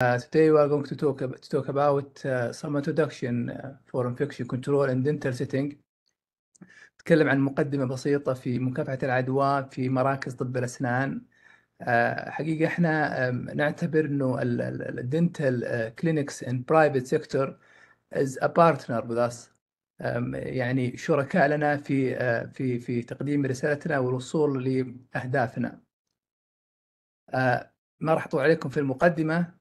Uh, today we are going to talk, to talk about uh, some introduction uh, for infection control and dental setting. نتكلم عن مقدمة بسيطة في مكافحة العدوى في مراكز طب الأسنان. Uh, حقيقة احنا um, نعتبر انه الدنتال كلينكس uh, and private sector is a partner with us. Um, يعني شركاء لنا في uh, في في تقديم رسالتنا والوصول لأهدافنا. Uh, ما راح اطول عليكم في المقدمة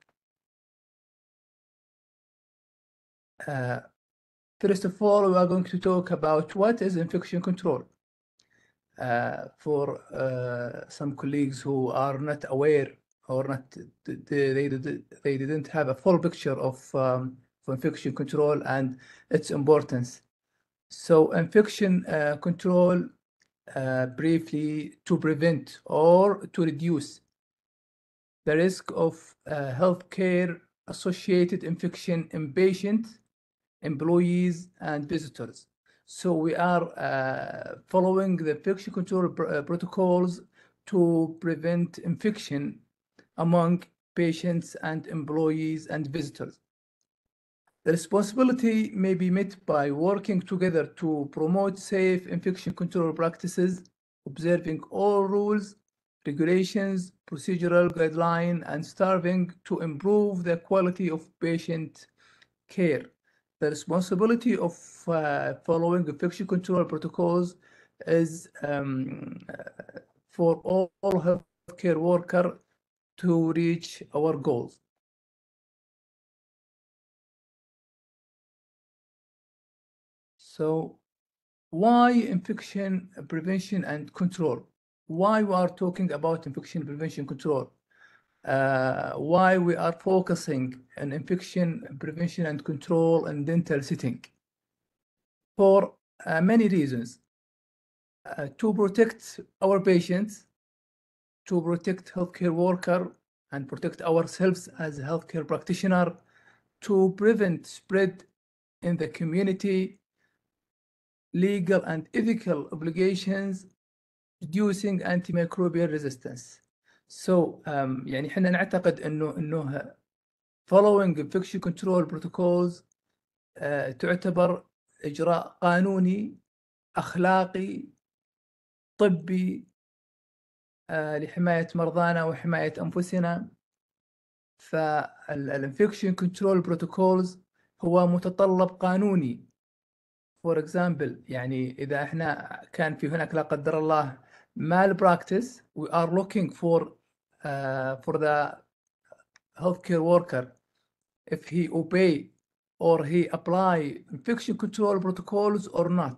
Uh, first of all, we are going to talk about what is infection control. Uh, for uh, some colleagues who are not aware or not they, they, they didn't have a full picture of, um, of infection control and its importance. So infection uh, control uh, briefly to prevent or to reduce the risk of uh, healthcare associated infection in patients employees, and visitors. So we are uh, following the infection control pr uh, protocols to prevent infection among patients and employees and visitors. The responsibility may be met by working together to promote safe infection control practices, observing all rules, regulations, procedural guidelines, and striving to improve the quality of patient care the responsibility of uh, following infection control protocols is um, uh, for all, all healthcare worker to reach our goals. So why infection prevention and control? Why we are talking about infection prevention control? Uh, why we are focusing on infection prevention and control in dental setting for uh, many reasons. Uh, to protect our patients, to protect healthcare worker, and protect ourselves as healthcare practitioner, to prevent spread in the community, legal and ethical obligations, reducing antimicrobial resistance. سو so, um, يعني احنا نعتقد انه انه following infection control protocols آه، تعتبر اجراء قانوني اخلاقي طبي uh, لحمايه مرضانا وحمايه انفسنا فالانفكشن كنترول بروتوكولز هو متطلب قانوني فور اكزامبل يعني اذا احنا كان في هناك لا قدر الله مال براكتس وي ار لوكينج فور Uh, for the healthcare worker if he obey or he apply infection control protocols or not.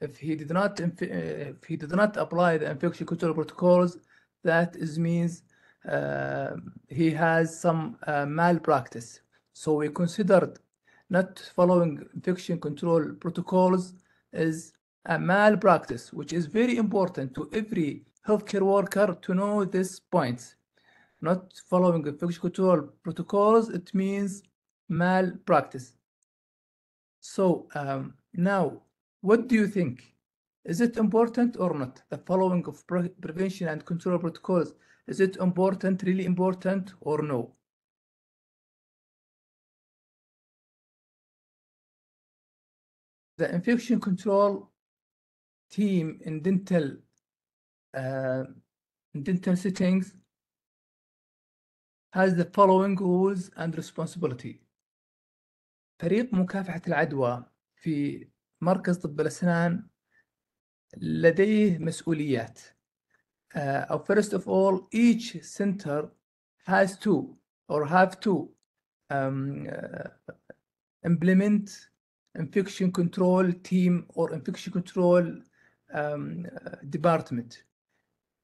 If he did not, uh, if he did not apply the infection control protocols, that is means uh, he has some uh, malpractice. So we considered not following infection control protocols is a malpractice, which is very important to every healthcare worker to know this point not following infection control protocols, it means malpractice. So um, now, what do you think? Is it important or not? The following of pre prevention and control protocols, is it important, really important or no? The infection control team in dental, uh, in dental settings has the following rules and responsibility فريق مكافحة العدوى في مركز طب الأسنان لديه مسؤوليات uh, first of all each center has to or have to um, uh, implement infection control team or infection control um, department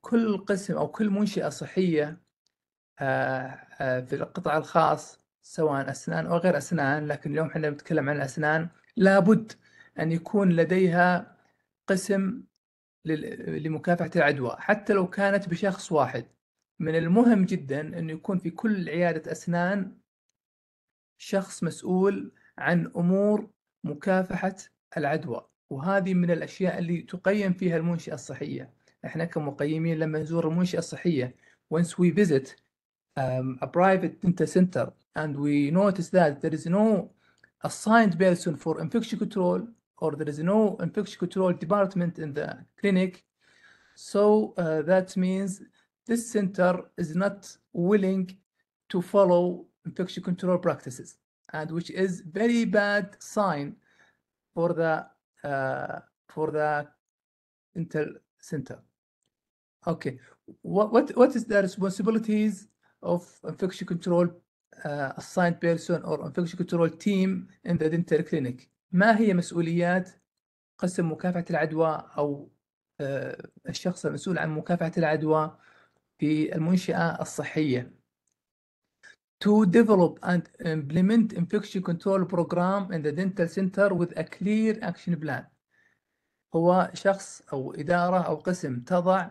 كل قسم أو كل منشأة صحية في آه، آه، القطاع الخاص سواء أسنان أو غير أسنان لكن اليوم احنا بنتكلم عن الأسنان لابد أن يكون لديها قسم لمكافحة العدوى حتى لو كانت بشخص واحد من المهم جدا أنه يكون في كل عيادة أسنان شخص مسؤول عن أمور مكافحة العدوى وهذه من الأشياء اللي تقيم فيها المنشأة الصحية احنا كمقيمين لما نزور المنشأة الصحية once we visit um, a private dental center, and we notice that there is no assigned person for infection control, or there is no infection control department in the clinic, so uh, that means this center is not willing to follow infection control practices, and which is very bad sign for the uh, for the dental center. Okay, what, what what is the responsibilities of infection control uh, assigned person or infection control team in the dental clinic ما هي مسؤوليات قسم مكافحة العدوى أو uh, الشخص المسؤول عن مكافحة العدوى في المنشأة الصحية to develop and implement infection control program in the dental center with a clear action plan هو شخص أو إدارة أو قسم تضع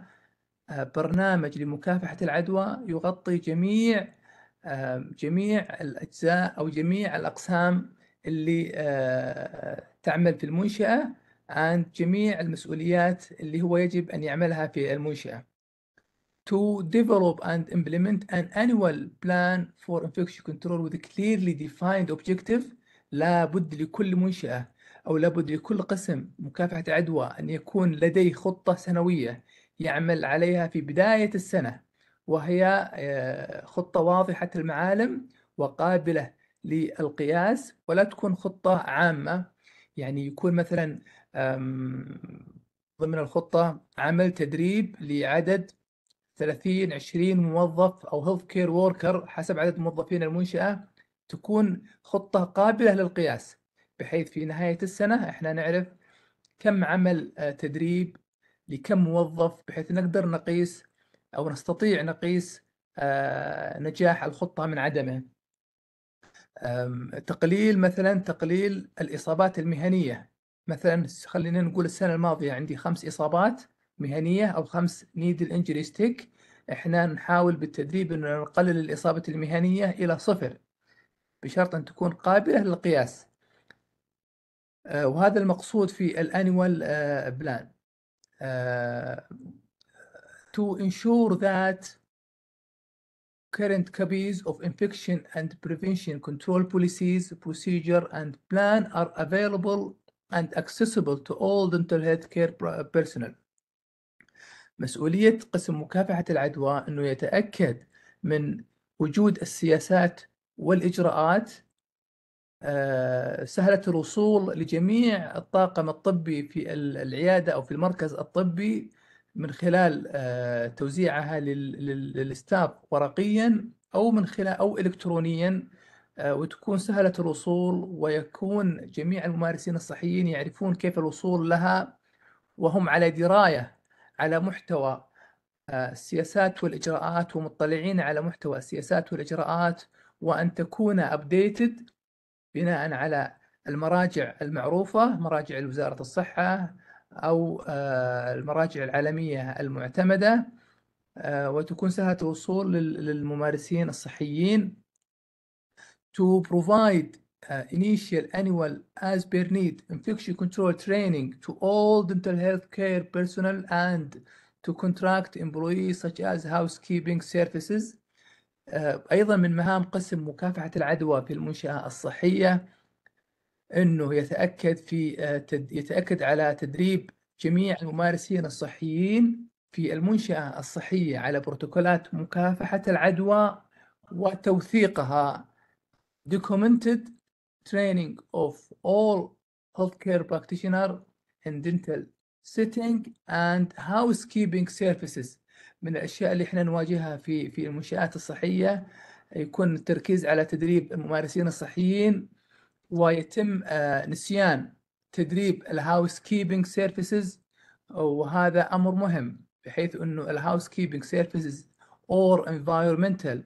آه، برنامج لمكافحة العدوى يغطي جميع آه، جميع الأجزاء أو جميع الأقسام اللي آه، تعمل في المنشأة عن جميع المسؤوليات اللي هو يجب أن يعملها في المنشأة to develop and implement an annual plan for infection control with a clearly defined objective لابد لكل منشأة أو لابد لكل قسم مكافحة عدوى أن يكون لديه خطة سنوية يعمل عليها في بداية السنة وهي آه، خطة واضحة المعالم وقابلة للقياس ولا تكون خطة عامة يعني يكون مثلا ضمن الخطة عمل تدريب لعدد 30 20 موظف او هيلث كير وركر حسب عدد موظفين المنشاه تكون خطه قابله للقياس بحيث في نهايه السنه احنا نعرف كم عمل آه، تدريب لكم موظف بحيث نقدر نقيس أو نستطيع نقيس آه، نجاح الخطة من عدمه تقليل مثلا تقليل الإصابات المهنية مثلا خلينا نقول السنة الماضية عندي خمس إصابات مهنية أو خمس نيدل انجري ستيك احنا نحاول بالتدريب أن نقلل الإصابة المهنية إلى صفر بشرط أن تكون قابلة للقياس آه، وهذا المقصود في الانيوال بلان Uh, to ensure that current copies of infection and prevention control policies, procedure, and plan are available and accessible to all dental health care uh, personnel. مسؤولية قسم مكافحة العدوى أنه يتأكد من وجود السياسات والإجراءات آه، سهلة الوصول لجميع الطاقم الطبي في العياده او في المركز الطبي من خلال آه، توزيعها للستاف ورقيا او من خلال او الكترونيا آه، وتكون سهله الوصول ويكون جميع الممارسين الصحيين يعرفون كيف الوصول لها وهم على درايه على محتوى السياسات والاجراءات ومطلعين على محتوى السياسات والاجراءات وان تكون ابديتد بناء على المراجع المعروفة مراجع وزارة الصحة أو المراجع العالمية المعتمدة وتكون سهلة الوصول للممارسين الصحيين to provide initial annual as per need infection control training to all dental health care personnel and to contract employees such as housekeeping services آه، أيضا من مهام قسم مكافحة العدوى في المنشأة الصحية أنه يتأكد في آه، يتأكد على تدريب جميع الممارسين الصحيين في المنشأة الصحية على بروتوكولات مكافحة العدوى وتوثيقها documented training of all healthcare practitioner in dental setting and housekeeping services من الاشياء اللي احنا نواجهها في في المنشات الصحيه يكون التركيز على تدريب الممارسين الصحيين ويتم آه، نسيان تدريب الهاوس كيبنج سيرفيسز وهذا امر مهم بحيث انه الهاوس كيبنج سيرفيسز or environmental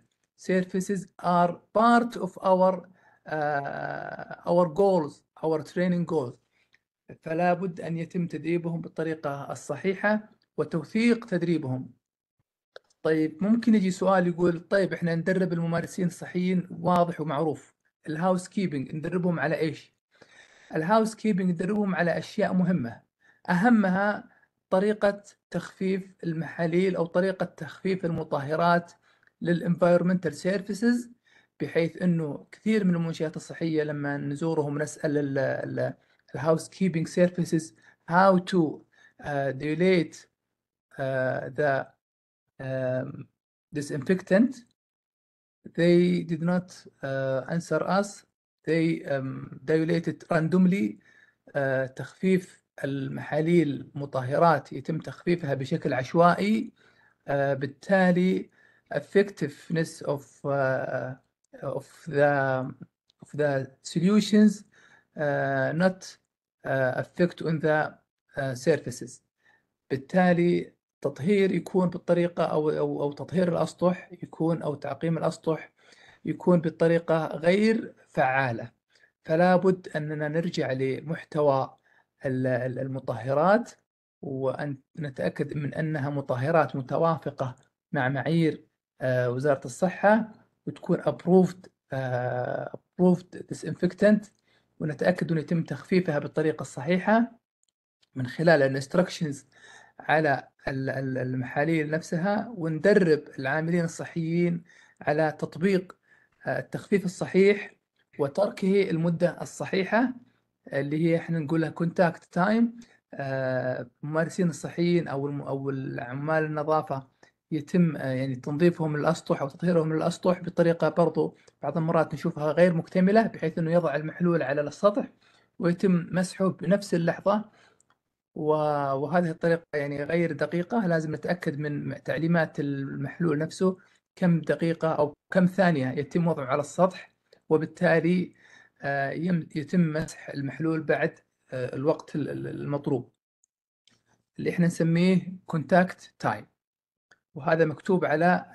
services are part of our اور آه، our goals our training goals فلا بد ان يتم تدريبهم بالطريقه الصحيحه وتوثيق تدريبهم طيب ممكن يجي سؤال يقول طيب احنا ندرب الممارسين الصحيين واضح ومعروف الهاوس كيبنج ندربهم على ايش؟ الهاوس كيبنج ندربهم على اشياء مهمه اهمها طريقه تخفيف المحاليل او طريقه تخفيف المطهرات للانفايرمنتال سيرفيسز بحيث انه كثير من المنشات الصحيه لما نزورهم نسال الهاوس كيبنج سيرفيسز هاو تو ديليت ذا um, disinfectant, they did not uh, answer us. They um, dilated randomly uh, تخفيف المحاليل مطهرات يتم تخفيفها بشكل عشوائي uh, بالتالي effectiveness of uh, of the of the solutions uh, not uh, affect on the uh, surfaces بالتالي تطهير يكون بالطريقة أو أو أو تطهير الأسطح يكون أو تعقيم الأسطح يكون بطريقة غير فعالة فلا بد أننا نرجع لمحتوى المطهرات وأن نتأكد من أنها مطهرات متوافقة مع معايير آه، وزارة الصحة وتكون approved آه، approved disinfectant ونتأكد أن يتم تخفيفها بالطريقة الصحيحة من خلال الانستركشنز على المحاليل نفسها وندرب العاملين الصحيين على تطبيق آه، التخفيف الصحيح وتركه المدة الصحيحة اللي هي احنا نقولها كونتاكت تايم الممارسين آه، الصحيين او او عمال النظافة يتم آه، يعني تنظيفهم للاسطح او تطهيرهم للاسطح بطريقة برضو بعض المرات نشوفها غير مكتملة بحيث انه يضع المحلول على السطح ويتم مسحه بنفس اللحظة وهذه الطريقة يعني غير دقيقة لازم نتأكد من تعليمات المحلول نفسه كم دقيقة أو كم ثانية يتم وضعه على السطح وبالتالي آه، يتم مسح المحلول بعد آه، الوقت المطلوب اللي احنا نسميه كونتاكت تايم وهذا مكتوب على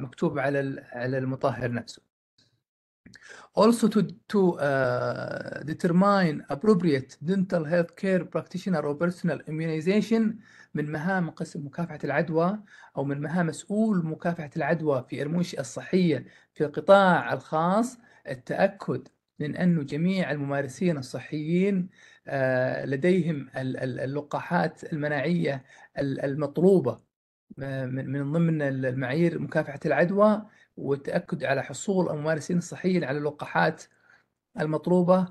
مكتوب على على المطهر نفسه also to, to uh, determine appropriate dental health care practitioner or personal immunization من مهام قسم مكافحة العدوى أو من مهام مسؤول مكافحة العدوى في المنشأة الصحية في القطاع الخاص التأكد من أنه جميع الممارسين الصحيين آه، لديهم اللقاحات المناعية المطلوبة آه، من ضمن المعايير مكافحة العدوى والتأكد على حصول الممارسين الصحيين على اللقاحات المطلوبة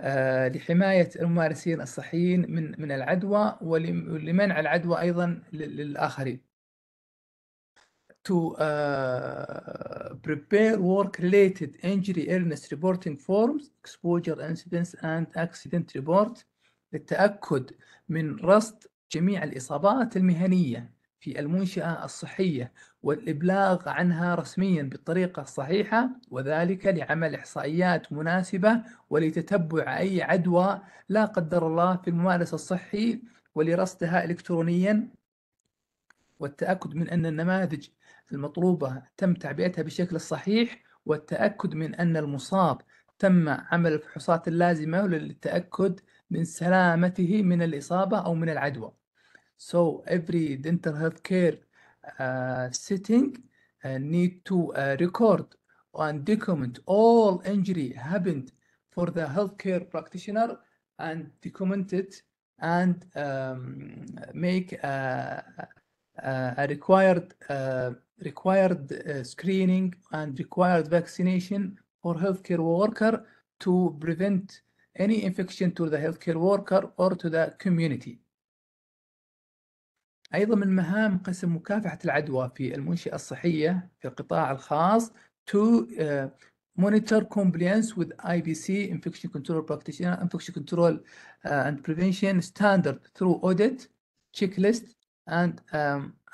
آه، لحماية الممارسين الصحيين من من العدوى ولمنع العدوى أيضا للآخرين. To uh, prepare work-related injury illness reporting forms, exposure incidents and accident report للتأكد من رصد جميع الإصابات المهنية في المنشأة الصحية والإبلاغ عنها رسميا بالطريقة الصحيحة وذلك لعمل إحصائيات مناسبة ولتتبع أي عدوى لا قدر الله في الممارس الصحي ولرصدها إلكترونيا والتأكد من أن النماذج المطلوبة تم تعبئتها بشكل الصحيح والتأكد من أن المصاب تم عمل الفحوصات اللازمة للتأكد من سلامته من الإصابة أو من العدوى. So every dental health care Uh, setting uh, need to uh, record and document all injury happened for the healthcare practitioner and document it and um, make a, a required uh, required uh, screening and required vaccination for healthcare worker to prevent any infection to the healthcare worker or to the community. ايضا من مهام قسم مكافحه العدوى في المنشاه الصحيه في القطاع الخاص تو مونيتور كومبلينس وذ اي بي سي انفكشن كنترول براكتيشنر انفكشن كنترول اند بريفنشن ستاندرد ثرو اوديت تشيك ليست اند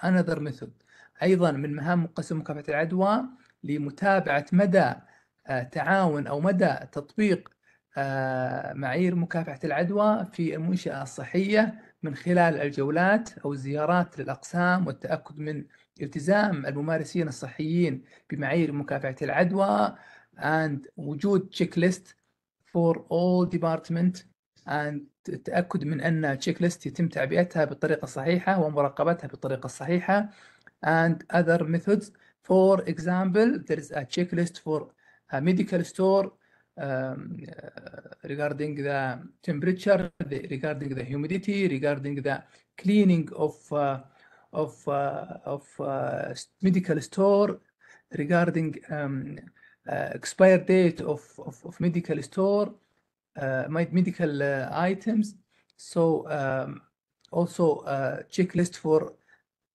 انذر ميثود ايضا من مهام قسم مكافحه العدوى لمتابعه مدى uh, تعاون او مدى تطبيق آه، معايير مكافحة العدوى في المنشأة الصحية من خلال الجولات أو الزيارات للأقسام والتأكد من التزام الممارسين الصحيين بمعايير مكافحة العدوى and وجود تشيك ليست for all department and التأكد من أن تشيك ليست يتم تعبئتها بالطريقة الصحيحة ومراقبتها بالطريقة الصحيحة and other methods for example there is a checklist for a medical store um, uh, regarding the temperature, the, regarding the humidity, regarding the cleaning of uh, of uh, of medical store, regarding um, expired date of, of, of medical store, my medical items. So um, also checklist for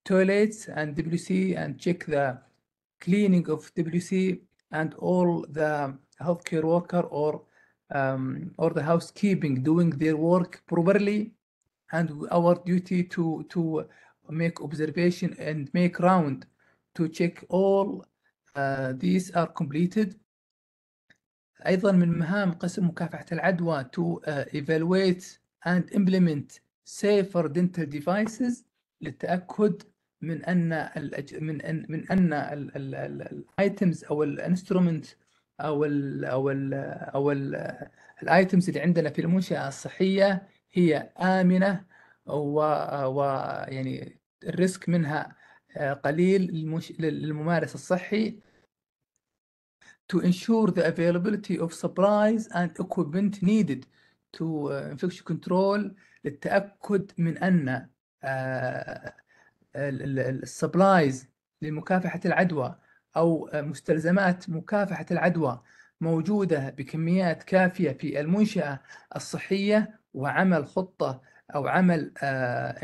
toilets and WC and check the cleaning of WC and all the healthcare worker or um, or the housekeeping doing their work properly and our duty to to make observation and make round to check all uh, these are completed أيضا من مهام قسم مكافحة العدوى to uh, evaluate and implement safer dental devices للتأكد من أن الأج... من أن من أن الايتمز أو الانسترومنت او ال او ال او الايتمز اللي عندنا في المنشاه الصحيه هي امنه ويعني الريسك منها آه، قليل للممارس الصحي to ensure the availability of supplies and equipment needed to آه، infection control للتأكد من أن آه، السبلايز لمكافحة العدوى أو مستلزمات مكافحة العدوى موجودة بكميات كافية في المنشأة الصحية وعمل خطة أو عمل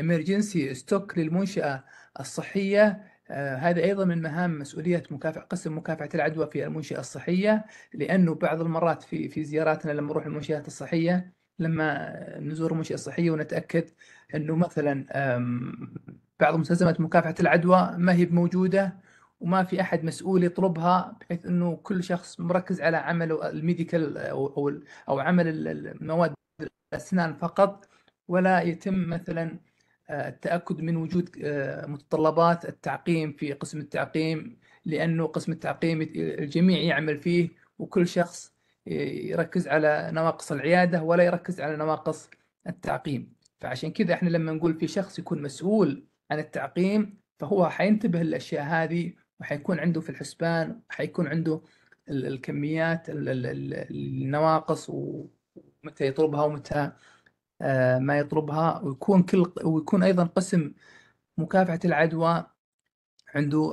إمرجنسي آه، ستوك للمنشأة الصحية آه، هذا أيضا من مهام مسؤولية مكافحة قسم مكافحة العدوى في المنشأة الصحية لأنه بعض المرات في في زياراتنا لما نروح المنشآت الصحية لما نزور المنشأة الصحية ونتأكد أنه مثلا بعض مستلزمات مكافحة العدوى ما هي موجودة وما في احد مسؤول يطلبها بحيث انه كل شخص مركز على عمله الميديكال او او عمل المواد الاسنان فقط ولا يتم مثلا آه، التاكد من وجود آه، متطلبات التعقيم في قسم التعقيم لانه قسم التعقيم الجميع يعمل فيه وكل شخص يركز على نواقص العياده ولا يركز على نواقص التعقيم فعشان كذا احنا لما نقول في شخص يكون مسؤول عن التعقيم فهو حينتبه للاشياء هذه وحيكون عنده في الحسبان حيكون عنده الكميات النواقص ومتى يطلبها ومتى آه، ما يطلبها ويكون كل ويكون ايضا قسم مكافحه العدوى عنده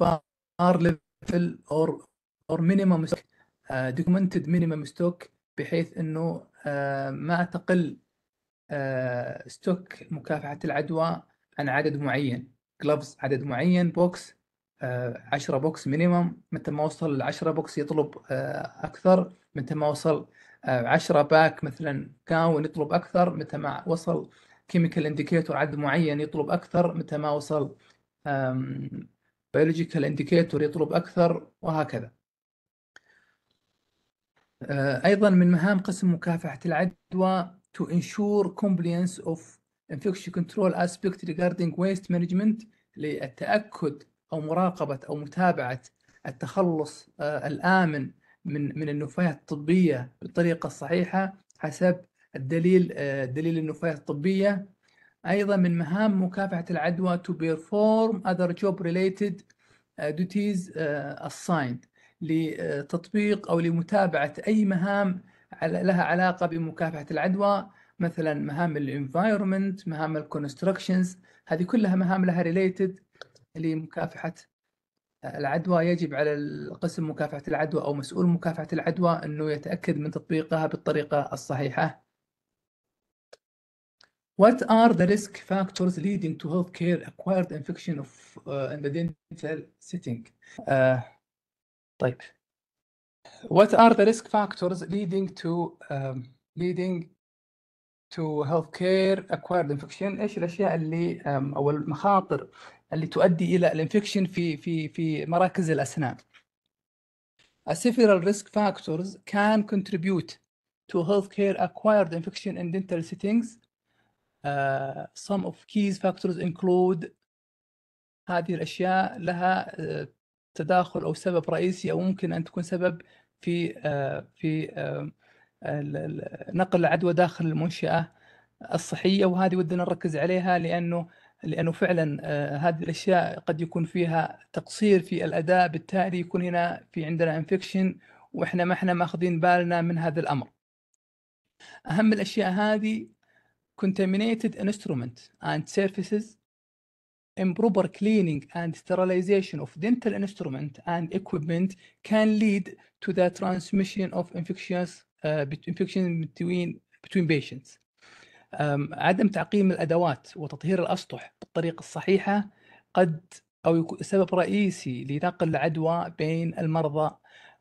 بار ليفل اور اور مينيمم ستوك دوكيومنتد مينيمم ستوك بحيث انه آه، ما تقل ستوك آه، مكافحه العدوى عن عدد معين جلوفز عدد معين بوكس 10 آه، بوكس مينيمم متى ما وصل ل 10 بوكس يطلب آه، اكثر متى ما وصل 10 آه، باك مثلا كاون يطلب اكثر متى ما وصل كيميكال انديكيتور عدد معين يطلب اكثر متى ما وصل بيولوجيكال انديكيتور يطلب اكثر وهكذا ايضا من مهام قسم مكافحه العدوى to ensure compliance of infection control aspect regarding waste management للتاكد او مراقبه او متابعه التخلص آه، الامن من من النفايات الطبيه بالطريقه الصحيحه حسب الدليل آه، دليل النفايات الطبيه ايضا من مهام مكافحه العدوى to perform other job related آه، duties assigned لتطبيق او لمتابعه اي مهام لها علاقه بمكافحه العدوى مثلا مهام الانفايرمنت مهام الكونستراكشنز هذه كلها مهام لها ريليتد لمكافحه العدوى يجب على القسم مكافحه العدوى او مسؤول مكافحه العدوى انه يتاكد من تطبيقها بالطريقه الصحيحه. What are the risk factors leading to healthcare acquired infection of uh, in the dental setting? Uh, طيب. What are the risk factors leading to um, leading to healthcare acquired infection ايش الاشياء اللي او المخاطر اللي تؤدي الى الانفكشن في في في مراكز الاسنان several risk factors can contribute to healthcare acquired infection in dental settings uh, some of key factors include هذه الأشياء لها تداخل أو سبب رئيسي أو ممكن أن تكون سبب في uh, في uh, نقل العدوى داخل المنشاه الصحيه وهذه ودنا نركز عليها لانه لانه فعلا آه، هذه الاشياء قد يكون فيها تقصير في الاداء بالتالي يكون هنا في عندنا انفكشن واحنا ما احنا ماخذين بالنا من هذا الامر. اهم الاشياء هذه contaminated instrument and surfaces improper cleaning and sterilization of dental instrument and equipment can lead to the transmission of infectious انفكشن بتوين بتوين بيشنتس عدم تعقيم الادوات وتطهير الاسطح بالطريقه الصحيحه قد او يكون سبب رئيسي لنقل العدوى بين المرضى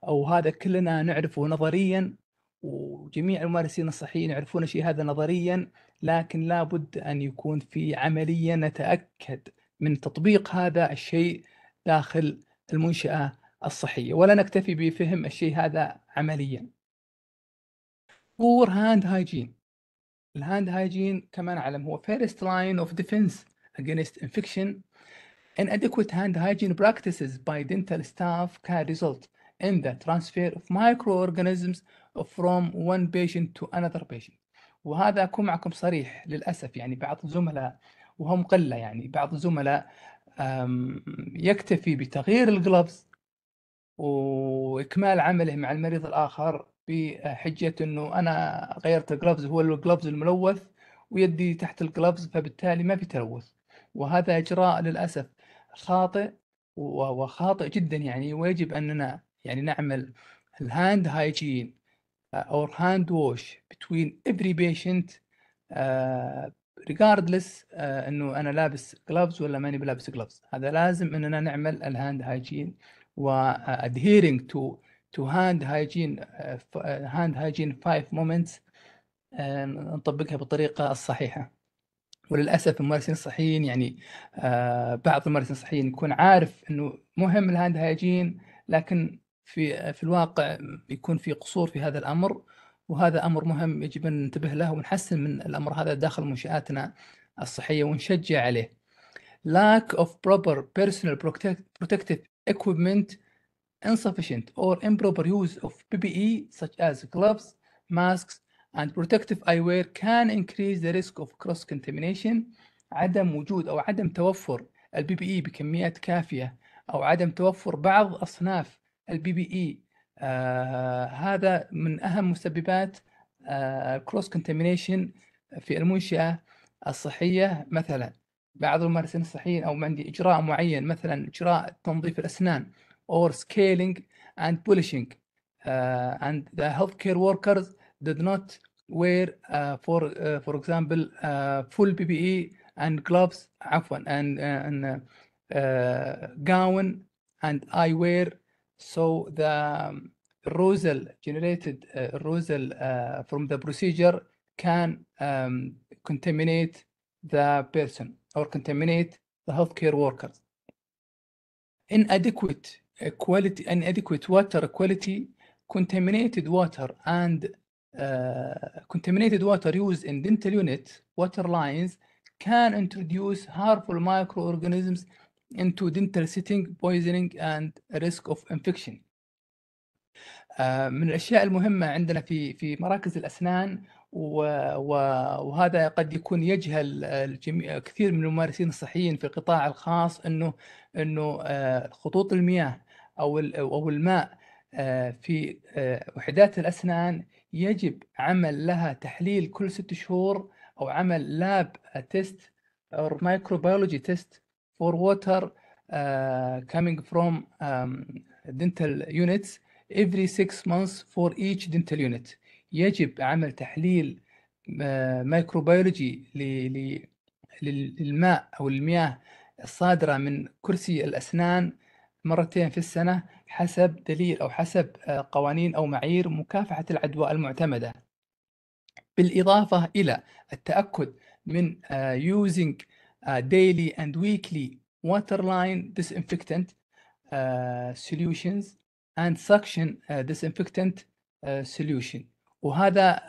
او هذا كلنا نعرفه نظريا وجميع الممارسين الصحيين يعرفون شيء هذا نظريا لكن لابد ان يكون في عمليه نتاكد من تطبيق هذا الشيء داخل المنشاه الصحيه ولا نكتفي بفهم الشيء هذا عمليا بور هاند هايجين الهاند هايجين كما نعلم هو فيرست لاين اوف ديفنس against infection inadequate hand hygiene practices by dental staff can result in the transfer of microorganisms from one patient to another patient وهذا اكون معكم صريح للاسف يعني بعض الزملاء وهم قله يعني بعض الزملاء يكتفي بتغيير الجلوفز واكمال عمله مع المريض الاخر بحجه انه انا غيرت الجلفز هو الجلفز الملوث ويدي تحت الجلفز فبالتالي ما في تلوث وهذا اجراء للاسف خاطئ وخاطئ جدا يعني ويجب اننا يعني نعمل الهاند هايجين اور هاند ووش بتوين افري بيشنت ريجاردلس انه انا لابس جلفز ولا ماني بلابس جلفز هذا لازم اننا نعمل الهاند هايجين وادهيرنج تو to hand hygiene uh, uh, hand hygiene five moments um, نطبقها بالطريقه الصحيحه وللاسف الممارسين الصحيين يعني آه، بعض الممارسين الصحيين يكون عارف انه مهم الهاند هايجين لكن في آه، في الواقع يكون في قصور في هذا الامر وهذا امر مهم يجب ان ننتبه له ونحسن من الامر هذا داخل منشاتنا الصحيه ونشجع عليه. lack of proper personal protective equipment insufficient or improper use of PPE such as gloves, masks, and protective eyewear can increase the risk of cross-contamination. عدم وجود أو عدم توفر البي بي اي e بكميات كافية أو عدم توفر بعض أصناف البي بي اي e. آه هذا من أهم مسببات آه cross-contamination في المنشأة الصحية مثلا بعض الممارسين الصحيين أو عندي إجراء معين مثلا إجراء تنظيف الأسنان or scaling and polishing. Uh, and the healthcare workers did not wear, uh, for uh, for example, full PPE and gloves, عفوا, and, gown and eyewear. So the um, Rosal generated uh, uh, from the procedure can um, contaminate the person or contaminate the healthcare workers. Inadequate quality inadequate water quality contaminated water and uh, contaminated water used in dental unit water lines can introduce harmful microorganisms into dental setting poisoning and risk of infection uh, من الاشياء المهمه عندنا في في مراكز الاسنان وهذا قد يكون يجهل الجميع كثير من الممارسين الصحيين في القطاع الخاص انه انه خطوط المياه أو أو الماء آه، في آه، وحدات الأسنان يجب عمل لها تحليل كل ست شهور أو عمل لاب تيست اور مايكروبيولوجي تيست فور ووتر coming from دنتال dental units every six months for each dental unit يجب عمل تحليل مايكروبيولوجي آه، للماء أو المياه الصادرة من كرسي الأسنان مرتين في السنة حسب دليل أو حسب قوانين أو معايير مكافحة العدوى المعتمدة بالإضافة إلى التأكد من using daily and weekly waterline disinfectant solutions and suction disinfectant solution وهذا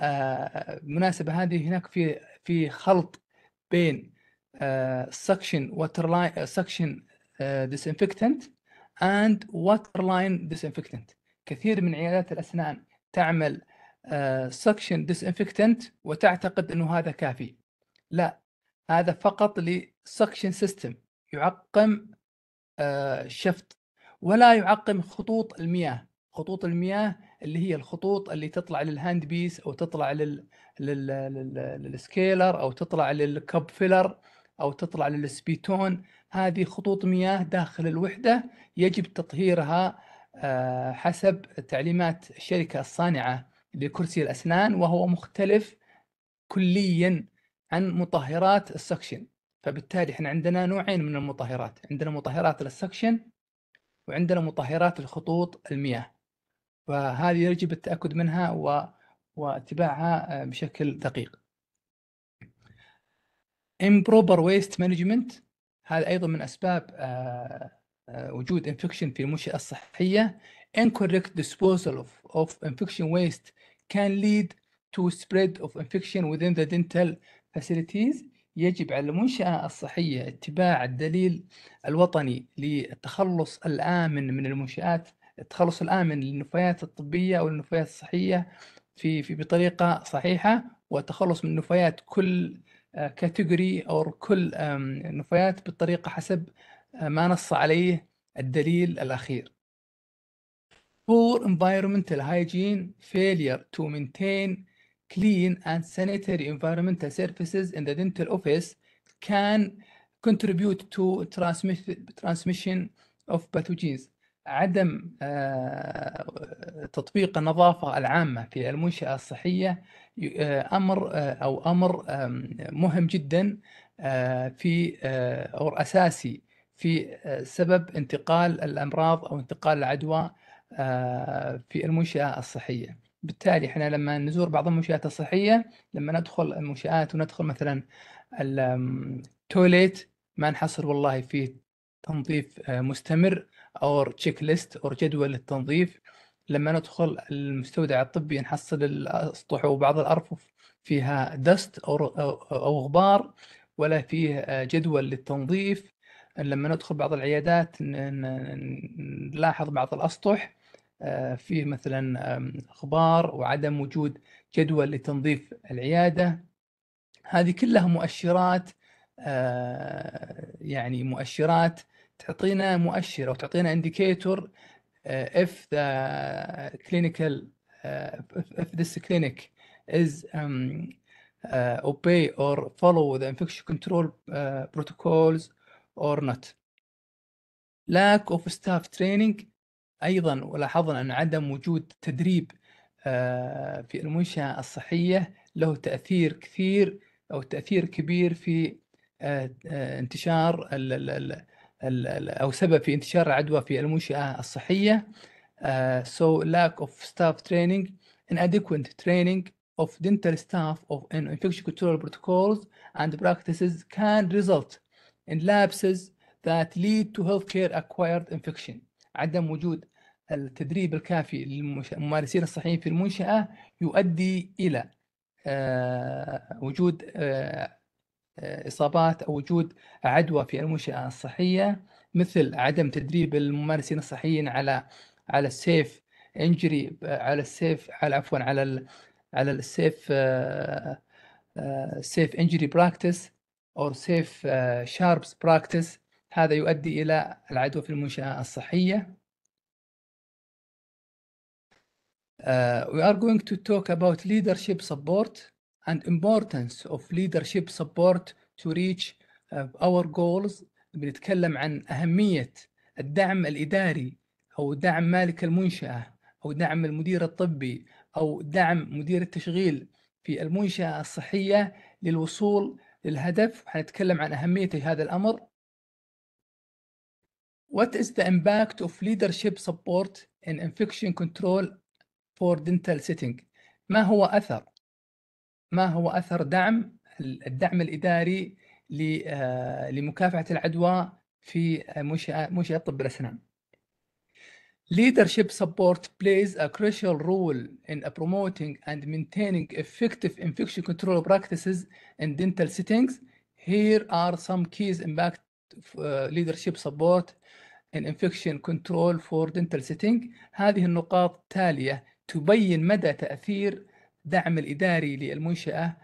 بالمناسبة هذه هناك في في خلط بين suction waterline suction disinfectant and waterline disinfectant كثير من عيادات الأسنان تعمل سكشن آه، ديسانفكتنت وتعتقد أنه هذا كافي لا هذا فقط لسكشن سيستم يعقم آه، الشفط ولا يعقم خطوط المياه خطوط المياه اللي هي الخطوط اللي تطلع للهاند بيس او تطلع لل... لل... للسكيلر او تطلع للكب فيلر او تطلع للسبيتون هذه خطوط مياه داخل الوحدة يجب تطهيرها آه، حسب تعليمات الشركة الصانعة لكرسي الأسنان وهو مختلف كليا عن مطهرات السكشن فبالتالي احنا عندنا نوعين من المطهرات عندنا مطهرات للسكشن وعندنا مطهرات الخطوط المياه فهذه يجب التأكد منها و... واتباعها آه، بشكل دقيق Improper Waste Management هذا ايضا من اسباب آه، آه، وجود انفكشن في المنشاه الصحيه incorrect disposal of, of infection waste can lead to spread of infection within the dental facilities يجب على المنشأة الصحية اتباع الدليل الوطني للتخلص الآمن من المنشآت التخلص الآمن للنفايات الطبية أو النفايات الصحية في, في بطريقة صحيحة والتخلص من نفايات كل كاتيجوري او كل نفايات بالطريقه حسب ما نص عليه الدليل الاخير. poor environmental hygiene failure to maintain clean and sanitary environmental surfaces in the dental office can contribute to transmission of pathogens. عدم آه، تطبيق النظافة العامة في المنشأة الصحية آه، أمر آه، أو أمر مهم جدا في أو أساسي في سبب انتقال الأمراض أو انتقال العدوى في المنشأة الصحية بالتالي احنا لما نزور بعض المنشآت الصحية لما ندخل المنشآت وندخل مثلا التويليت ما نحصل والله فيه تنظيف مستمر او تشيك ليست او جدول للتنظيف لما ندخل المستودع الطبي نحصل الاسطح وبعض الارفف فيها دست او او غبار ولا فيه آه، جدول للتنظيف لما ندخل بعض العيادات نلاحظ بعض الاسطح آه، فيه مثلا غبار وعدم وجود جدول لتنظيف العياده هذه كلها مؤشرات آه، يعني مؤشرات تعطينا مؤشر او تعطينا انديكيتور if the clinical if this clinic is um, uh, obey or follow the infection control uh, protocols or not. Lack of staff training أيضا لاحظنا أن عدم وجود تدريب uh, في المنشأة الصحية له تأثير كثير أو تأثير كبير في uh, uh, انتشار ال ال ال او سبب في انتشار العدوى في المنشاه الصحيه uh, so lack of staff training inadequate training of dental staff of in infection control protocols and practices can result in lapses that lead to healthcare acquired infection عدم وجود التدريب الكافي للممارسين الصحيين في المنشأة يؤدي إلى وجود اصابات او وجود عدوى في المنشاه الصحيه مثل عدم تدريب الممارسين الصحيين على على السيف انجري على السيف على عفوا على ال على السيف سيف انجري براكتس او سيف شاربس براكتس هذا يؤدي الى العدوى في المنشاه الصحيه uh, we are going to talk about leadership support and importance of leadership support to reach uh, our goals بنتكلم عن أهمية الدعم الإداري أو دعم مالك المنشأة أو دعم المدير الطبي أو دعم مدير التشغيل في المنشأة الصحية للوصول للهدف حنتكلم عن أهمية هذا الأمر What is the impact of leadership support in infection control for dental setting؟ ما هو أثر ما هو أثر دعم الدعم الإداري لمكافحة العدوى في منشأة طب الأسنان Leadership support plays a crucial role in promoting and maintaining effective infection control practices in dental settings. Here are some keys impact uh, leadership support in infection control for dental setting. هذه النقاط التالية تبين مدى تأثير الدعم الإداري للمنشأة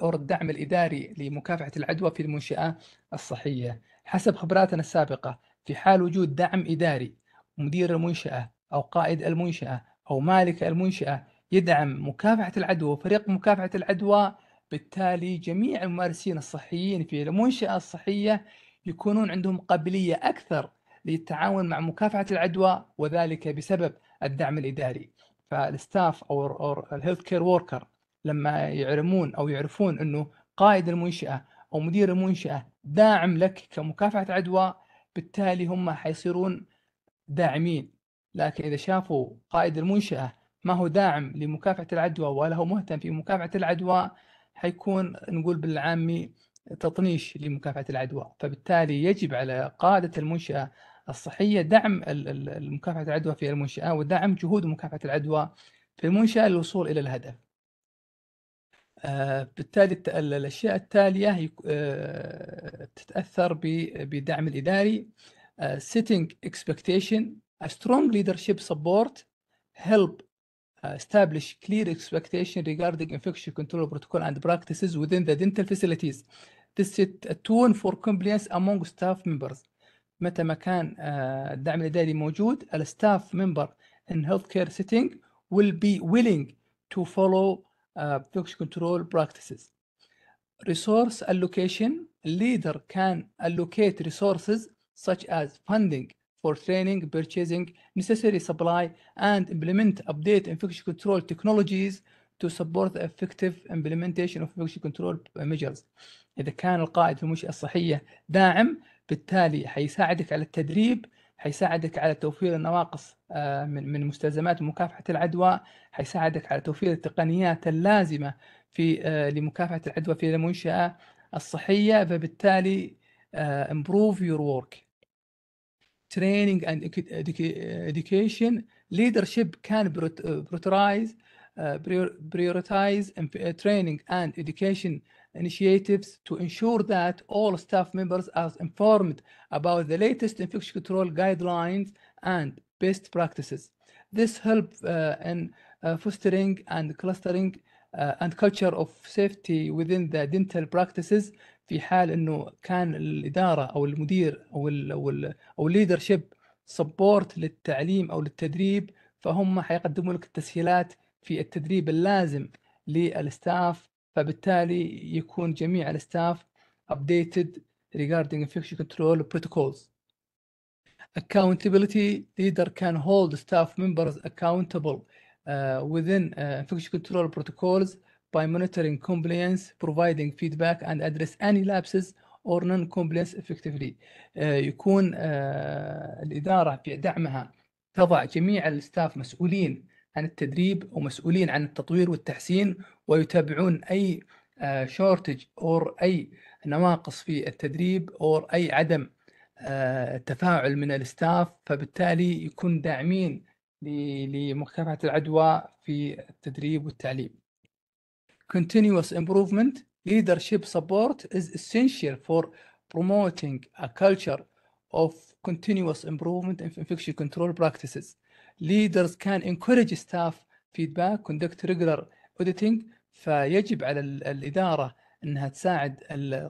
أو الدعم الإداري لمكافحة العدوى في المنشأة الصحية حسب خبراتنا السابقة في حال وجود دعم إداري مدير المنشأة أو قائد المنشأة أو مالك المنشأة يدعم مكافحة العدوى وفريق مكافحة العدوى بالتالي جميع الممارسين الصحيين في المنشأة الصحية يكونون عندهم قابلية أكثر للتعاون مع مكافحة العدوى وذلك بسبب الدعم الإداري فالستاف او الهيلث كير وركر لما يعلمون او يعرفون انه قائد المنشاه او مدير المنشاه داعم لك كمكافحه عدوى بالتالي هم حيصيرون داعمين لكن اذا شافوا قائد المنشاه ما هو داعم لمكافحه العدوى ولا هو مهتم في مكافحه العدوى حيكون نقول بالعامي تطنيش لمكافحه العدوى فبالتالي يجب على قاده المنشاه الصحيه دعم مكافحه العدوى في المنشاه ودعم جهود مكافحه العدوى في المنشاه للوصول الى الهدف. بالتالي الاشياء التاليه تتاثر بدعم الاداري setting expectation a strong leadership support help establish clear expectation regarding infection control protocol and practices within the dental facilities. This set a tone for compliance among staff members. متى ما كان الدعم الاداري موجود الستاف ممبر in healthcare setting will be willing to follow infection control practices. Resource allocation leader can allocate resources such as funding for training, purchasing, necessary supply, and implement update infection control technologies to support the effective implementation of infection control measures. إذا كان القائد في المنشأة الصحية داعم بالتالي حيساعدك على التدريب حيساعدك على توفير النواقص آه، من من مستلزمات مكافحه العدوى حيساعدك على توفير التقنيات اللازمه في آه، لمكافحه العدوى في المنشاه الصحيه فبالتالي آه، improve your work training and education leadership can prioritize uh, prioritize uh, training and education initiatives to ensure that all staff members are informed about the latest infection control guidelines and best practices. This helps uh, in uh, fostering and clustering uh, and culture of safety within the dental practices في حال انه كان الاداره او المدير او ال او ال او الليدر شيب سبورت للتعليم او للتدريب فهم حيقدموا لك التسهيلات في التدريب اللازم للستاف فبالتالي يكون جميع الستاف updated regarding infection control protocols. Accountability leader can hold staff members accountable uh, within uh, infection control protocols by monitoring compliance, providing feedback, and address any lapses or non-compliance effectively. Uh, يكون uh, الإدارة في دعمها تضع جميع الستاف مسؤولين عن التدريب ومسؤولين عن التطوير والتحسين ويتابعون أي شورتج آه، أو أي نواقص في التدريب أو أي عدم آه، تفاعل من الستاف فبالتالي يكون داعمين لمكافحة العدوى في التدريب والتعليم. Continuous improvement leadership support is essential for promoting a culture of continuous improvement in infection control practices. leaders can encourage staff feedback conduct regular auditing فيجب على الإدارة أنها تساعد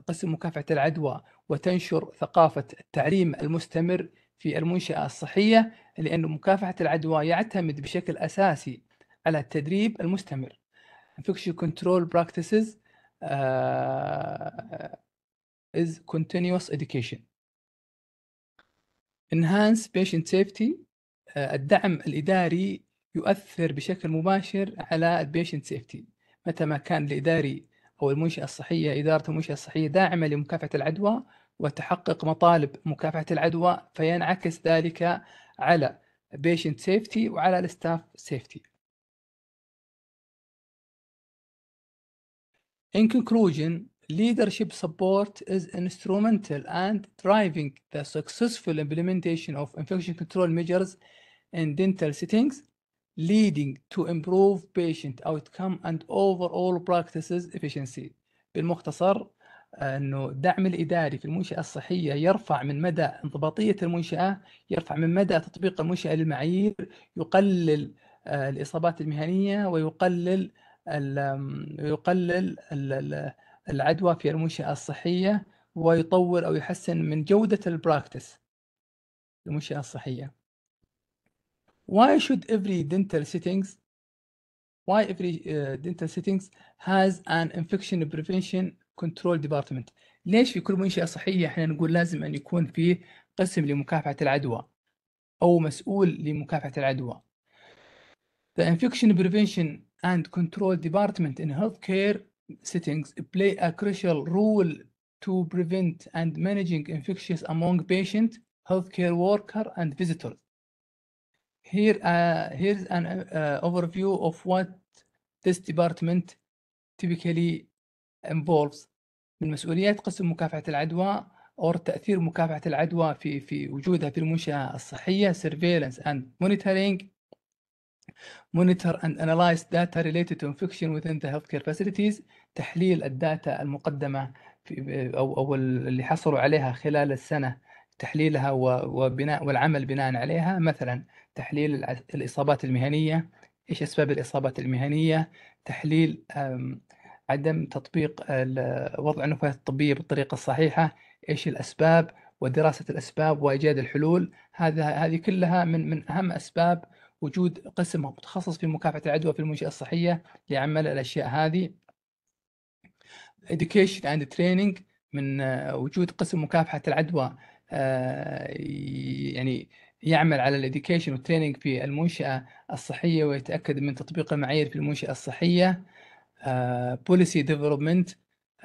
قسم مكافحة العدوى وتنشر ثقافة التعليم المستمر في المنشأة الصحية لأن مكافحة العدوى يعتمد بشكل أساسي على التدريب المستمر infection control practices uh, is continuous education enhance patient safety آه، الدعم الاداري يؤثر بشكل مباشر على البيشنت سيفتي متى ما كان الاداري او المنشاه الصحيه اداره المنشاه الصحيه داعمه لمكافحه العدوى وتحقق مطالب مكافحه العدوى فينعكس ذلك على بيشنت سيفتي وعلى الستاف سيفتي In conclusion, leadership support is instrumental and driving the successful implementation of infection control measures in dental settings, leading to improve patient outcome and overall practices efficiency. بالمختصر انه الدعم الاداري في المنشاه الصحيه يرفع من مدى انضباطيه المنشاه، يرفع من مدى تطبيق المنشاه للمعايير، يقلل آه، الاصابات المهنيه ويقلل يقلل العدوى في المنشاه الصحيه ويطور او يحسن من جوده البراكتس المنشاه الصحيه. Why should every dental settings, why every uh, dental settings has an infection prevention control department ليش في كل منشأة صحية احنا نقول لازم أن يكون في قسم لمكافحة العدوى أو مسؤول لمكافحة العدوى The infection prevention and control department in healthcare settings play a crucial role to prevent and managing infections among patient, healthcare worker and visitors Here, uh, here's an uh, overview of what this department typically involves من مسؤوليات قسم مكافحة العدوى أو تأثير مكافحة العدوى في في وجودها في المنشأة الصحية surveillance and monitoring monitor and analyze data related to infection within the healthcare facilities تحليل الداتا المقدمة في أو أو اللي حصلوا عليها خلال السنة تحليلها وبناء والعمل بناء عليها مثلا تحليل الإصابات المهنية إيش أسباب الإصابات المهنية تحليل عدم تطبيق وضع النفايات الطبية بالطريقة الصحيحة إيش الأسباب ودراسة الأسباب وإيجاد الحلول هذا هذه كلها من من أهم أسباب وجود قسم متخصص في مكافحة العدوى في المنشأة الصحية لعمل الأشياء هذه education and training من آه، وجود قسم مكافحة العدوى آه، يعني يعمل على الاديوكيشن والتريننج في المنشاه الصحيه ويتاكد من تطبيق المعايير في المنشاه الصحيه بوليسي آه، ديفلوبمنت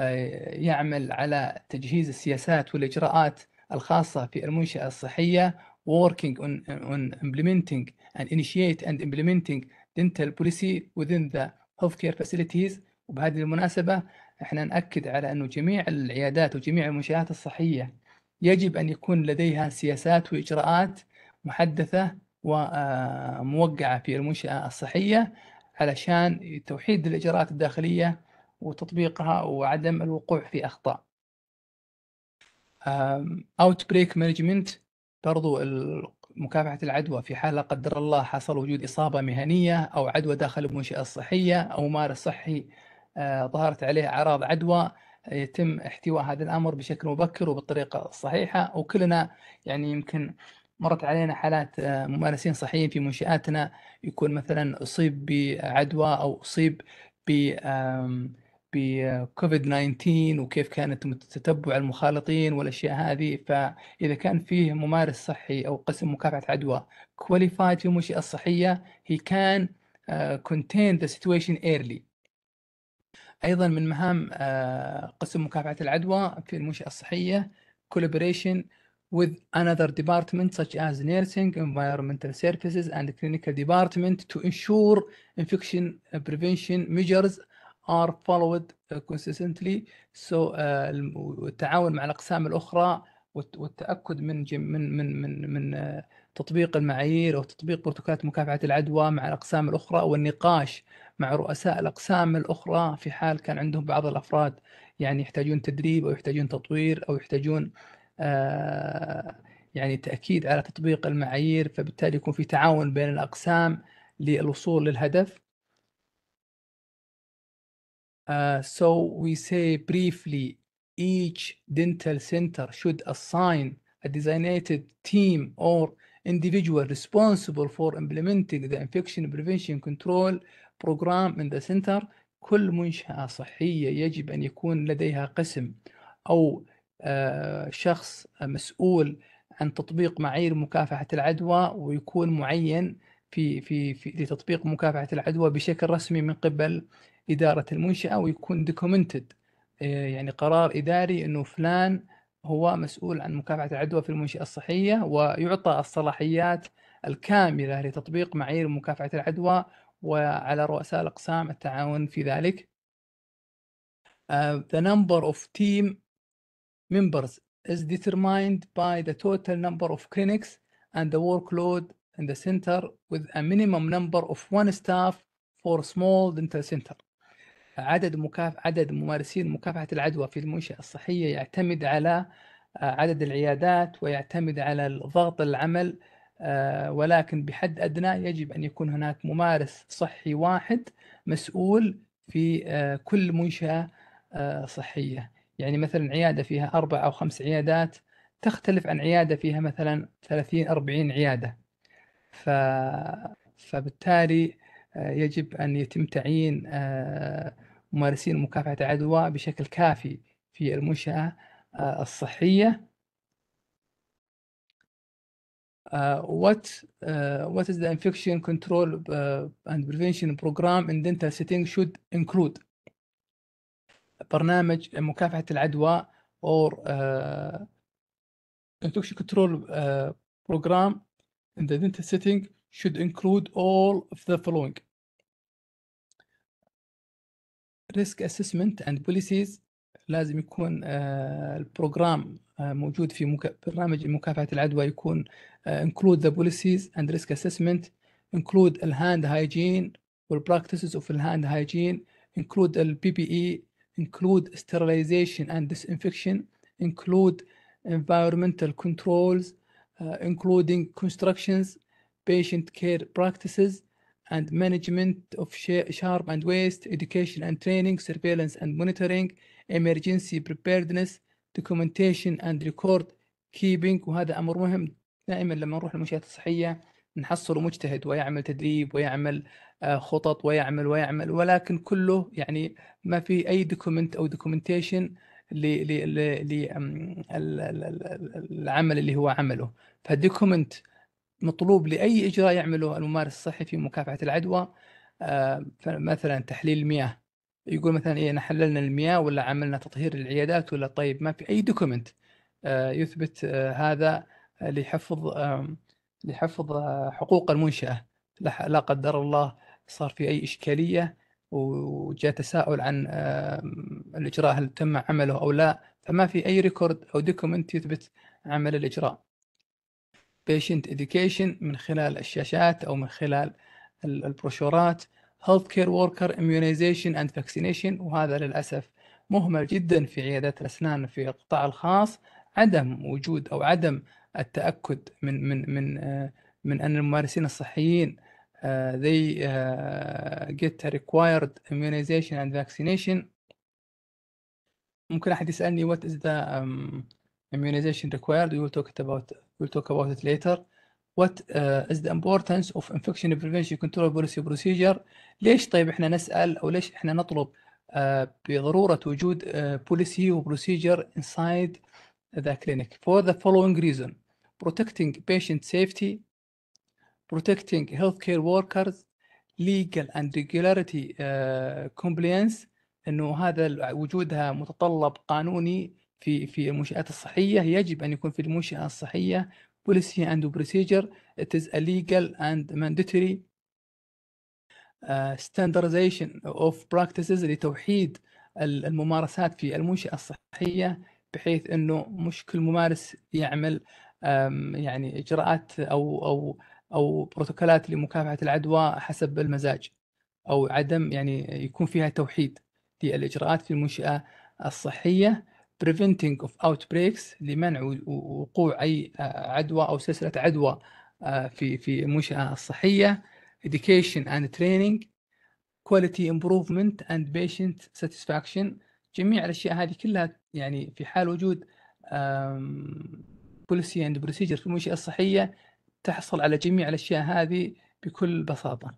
آه، يعمل على تجهيز السياسات والاجراءات الخاصه في المنشاه الصحيه working on, on implementing and initiate and implementing dental policy within the healthcare facilities وبهذه المناسبه احنا ناكد على انه جميع العيادات وجميع المنشات الصحيه يجب ان يكون لديها سياسات واجراءات محدثة وموقعة في المنشأة الصحية علشان توحيد الإجراءات الداخلية وتطبيقها وعدم الوقوع في أخطاء Outbreak Management برضو مكافحة العدوى في حال لا قدر الله حصل وجود إصابة مهنية أو عدوى داخل المنشأة الصحية أو مارس صحي ظهرت عليه أعراض عدوى يتم احتواء هذا الأمر بشكل مبكر وبالطريقة الصحيحة وكلنا يعني يمكن مرت علينا حالات آه، ممارسين صحيين في منشآتنا يكون مثلا أصيب بعدوى أو أصيب ب بكوفيد 19 آه، وكيف كانت تتبع المخالطين والاشياء هذه فاذا كان فيه ممارس صحي او قسم مكافحه عدوى كواليفايد في المنشاه الصحيه هي كان كونتين ذا سيتويشن ايرلي ايضا من مهام آه، قسم مكافحه العدوى في المنشاه الصحيه كولابوريشن with another department such as nursing, environmental services, and clinical department to ensure infection uh, prevention measures are followed uh, consistently. So uh, التعاون مع الأقسام الأخرى والتأكد من من من من من آه، تطبيق المعايير أو تطبيق بروتوكولات مكافحة العدوى مع الأقسام الأخرى والنقاش مع رؤساء الأقسام الأخرى في حال كان عندهم بعض الأفراد يعني يحتاجون تدريب أو يحتاجون تطوير أو يحتاجون يعني تاكيد على تطبيق المعايير فبالتالي يكون في تعاون بين الاقسام للوصول للهدف Uh, so we say briefly each dental center should assign a designated team or individual responsible for implementing the infection prevention control program in the center كل منشأة صحية يجب أن يكون لديها قسم أو آه، شخص مسؤول عن تطبيق معايير مكافحة العدوى ويكون معين في في في لتطبيق مكافحة العدوى بشكل رسمي من قبل إدارة المنشأة ويكون دوكيومنتد آه، يعني قرار إداري إنه فلان هو مسؤول عن مكافحة العدوى في المنشأة الصحية ويعطى الصلاحيات الكاملة لتطبيق معايير مكافحة العدوى وعلى رؤساء الأقسام التعاون في ذلك. Uh, the number of team members is determined by the total number of clinics and the workload in the center with a minimum number of one staff for small dental center. عدد مكاف عدد ممارسين مكافحة العدوى في المنشأة الصحية يعتمد على آه، عدد العيادات ويعتمد على ضغط العمل آه، ولكن بحد أدنى يجب أن يكون هناك ممارس صحي واحد مسؤول في آه، كل منشأة صحية. يعني مثلا عيادة فيها أربع أو خمس عيادات تختلف عن عيادة فيها مثلا 30 40 عيادة ف... فبالتالي آه، يجب أن يتم تعيين آه، ممارسين مكافحة العدوى بشكل كافي في المنشأة آه، الصحية Uh, what uh, what is the infection control uh, and prevention program in dental setting should include برنامج مكافحه العدوى اور infection control program in the dental setting should include all of the following risk assessment and policies لازم يكون البروجرام موجود في مك... برنامج مكافحة العدوى يكون include the policies and risk assessment include hand hygiene والpractices of الهاند hygiene include البي بي اي include sterilization and disinfection, include environmental controls, uh, including constructions, patient care practices, and management of sharp and waste, education and training, surveillance and monitoring, emergency preparedness, documentation and record keeping وهذا أمر مهم دائما لما نروح للمنشآت الصحية نحصله مجتهد ويعمل تدريب ويعمل آه، خطط ويعمل ويعمل ولكن كله يعني ما في اي دوكيومنت او دوكيومنتيشن للعمل اللي هو عمله فالدوكيمنت مطلوب لاي اجراء يعمله الممارس الصحي في مكافحه العدوى آه، مثلا تحليل المياه يقول مثلا ايه انا حللنا المياه ولا عملنا تطهير العيادات ولا طيب ما في اي دوكيومنت آه، يثبت هذا لحفظ لحفظ حقوق المنشأة لا قدر الله صار في أي إشكالية وجاء تساؤل عن الإجراء هل تم عمله أو لا فما في أي ريكورد أو دوكمنت يثبت عمل الإجراء patient education من خلال الشاشات أو من خلال البروشورات healthcare worker immunization and vaccination وهذا للأسف مهمل جدا في عيادات الأسنان في القطاع الخاص عدم وجود او عدم التاكد من من من من ان الممارسين الصحيين they get required immunization and vaccination ممكن أحد يسألني what is the immunization required we will talk about we'll talk about it later what is the importance of infection prevention control policy procedure ليش طيب إحنا نسأل أو ليش إحنا نطلب بضرورة وجود بوليسي policy و procedure inside the clinic for the following reason protecting patient safety protecting healthcare workers legal and regularity uh, compliance انه هذا وجودها متطلب قانوني في في المنشآت الصحية يجب ان يكون في المنشأة الصحية policy and procedure it is a legal and mandatory uh, standardization of practices لتوحيد الممارسات في المنشأة الصحية بحيث انه مش كل ممارس يعمل يعني اجراءات او او او بروتوكولات لمكافحه العدوى حسب المزاج او عدم يعني يكون فيها توحيد للاجراءات في المنشاه الصحيه preventing of outbreaks لمنع وقوع اي آه، عدوى او سلسله عدوى آه، في في المنشاه الصحيه education and training quality improvement and patient satisfaction جميع الاشياء هذه كلها يعني في حال وجود بوليسي اند بروسيجر في المنشاه الصحيه تحصل على جميع الاشياء هذه بكل بساطه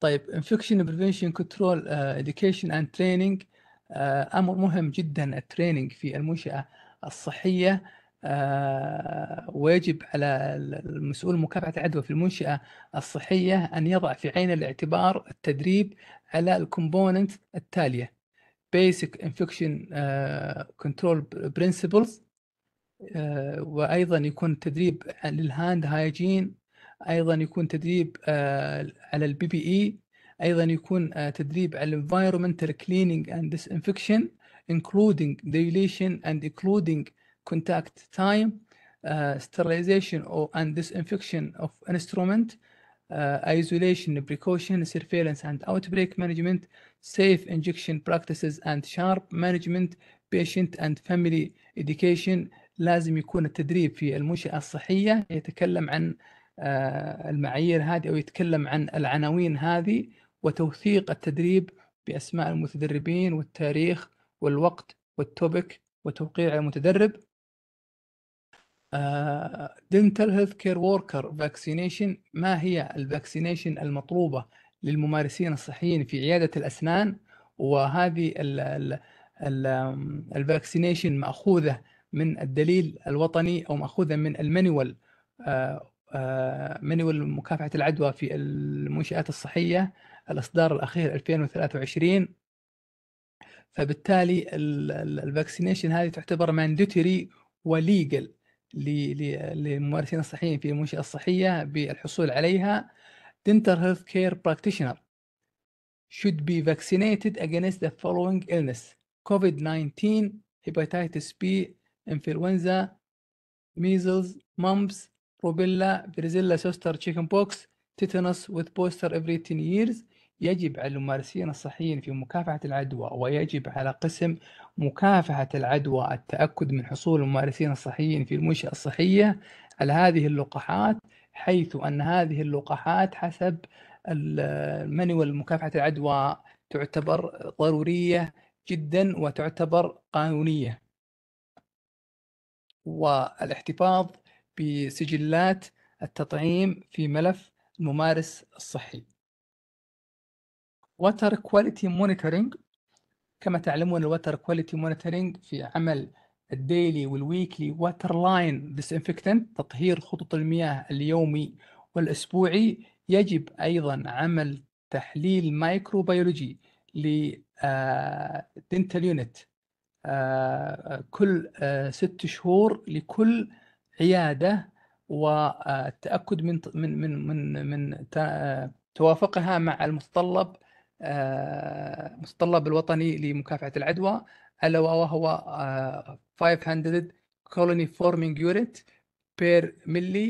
طيب انفكشن بريفنشن كنترول اديوكيشن اند تريننج امر مهم جدا التريننج في المنشاه الصحيه آه ويجب على المسؤول مكافحه العدوى في المنشاه الصحيه ان يضع في عين الاعتبار التدريب على الكومبوننت التاليه basic infection uh, control principles uh, وايضا يكون تدريب للهاند هايجين ايضا يكون تدريب على البي بي اي ايضا يكون تدريب على environmental cleaning and disinfection including dilution and including contact time sterilization or and disinfection of instrument isolation precaution surveillance and outbreak management safe injection practices and sharp management patient and family education لازم يكون التدريب في المنشأة الصحية يتكلم عن آه، المعايير هذه أو يتكلم عن العناوين هذه وتوثيق التدريب بأسماء المتدربين والتاريخ والوقت والتوبك وتوقيع المتدرب دنتال هيلث كير وركر فاكسينيشن ما هي الفاكسينيشن المطلوبة للممارسين الصحيين في عياده الاسنان وهذه الفاكسينيشن ماخوذه من الدليل الوطني او ماخوذه من المانيوال مانيوال آه، آه، مكافحه العدوى في المنشات الصحيه الاصدار الاخير 2023 فبالتالي الفاكسينيشن هذه تعتبر مانديتوري وليجل للممارسين الصحيين في المنشاه الصحيه بالحصول عليها dental health care practitioner should be vaccinated against the following illness COVID-19, hepatitis B, influenza, measles, mumps, rubella, varicella zoster pox, tetanus with poster every 10 years يجب على الممارسين الصحيين في مكافحة العدوى ويجب على قسم مكافحة العدوى التأكد من حصول الممارسين الصحيين في المنشأة الصحية على هذه اللقاحات حيث أن هذه اللقاحات حسب المانيوال مكافحة العدوى تعتبر ضرورية جدا وتعتبر قانونية والاحتفاظ بسجلات التطعيم في ملف الممارس الصحي Water Quality Monitoring كما تعلمون الوتر كواليتي مونيتورينج في عمل الديلي والويكلي واتر لاين ديسانفكتنت تطهير خطوط المياه اليومي والأسبوعي يجب أيضا عمل تحليل مايكروبيولوجي لدنتال يونت كل آه، ست شهور لكل عيادة والتأكد آه، من من من من, من آه، توافقها مع المتطلب المتطلب الوطني لمكافحة العدوى ألا وهو 500 colony forming unit per milli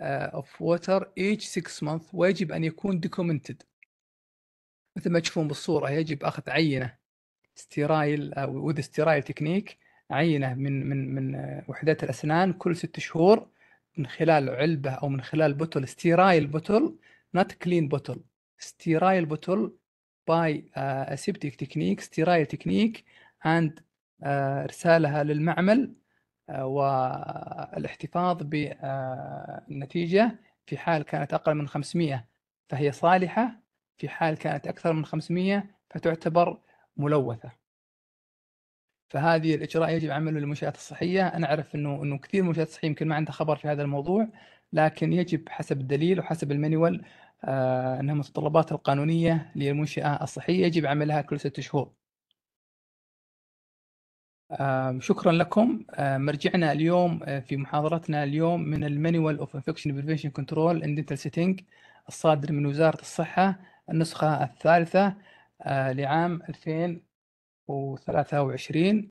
uh, of water each 6 months ويجب أن يكون documented مثل ما تشوفون بالصورة يجب أخذ عينة ستيرايل أو آه، وذ ستيرايل تكنيك عينة من من من آه، وحدات الأسنان كل ست شهور من خلال علبة أو من خلال بوتل ستيرايل بوتل not clean بوتل ستيرايل بوتل by آه، اسيبتيك تكنيك technique تكنيك اند and إرسالها آه، للمعمل آه، والاحتفاظ بالنتيجة في حال كانت أقل من 500 فهي صالحة في حال كانت أكثر من 500 فتعتبر ملوثة فهذه الإجراء يجب عمله للمنشآت الصحية أنا أعرف أنه أنه كثير من المنشآت الصحية يمكن ما عندها خبر في هذا الموضوع لكن يجب حسب الدليل وحسب المانيوال آه، أنها متطلبات القانونية للمنشأة الصحية يجب عملها كل ست شهور شكرا لكم مرجعنا اليوم آه، في محاضرتنا اليوم من المانيوال اوف انفكشن بريفنشن كنترول ان دنتال سيتنج الصادر من وزاره الصحه النسخه الثالثه آه، لعام 2023